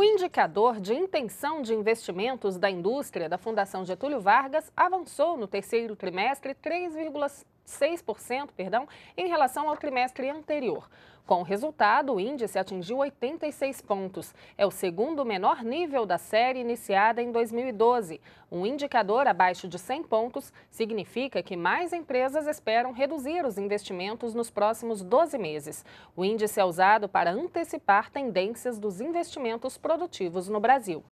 O indicador de intenção de investimentos da indústria da Fundação Getúlio Vargas avançou no terceiro trimestre 3, 6%, perdão, em relação ao trimestre anterior. Com o resultado, o índice atingiu 86 pontos. É o segundo menor nível da série iniciada em 2012. Um indicador abaixo de 100 pontos significa que mais empresas esperam reduzir os investimentos nos próximos 12 meses. O índice é usado para antecipar tendências dos investimentos produtivos no Brasil.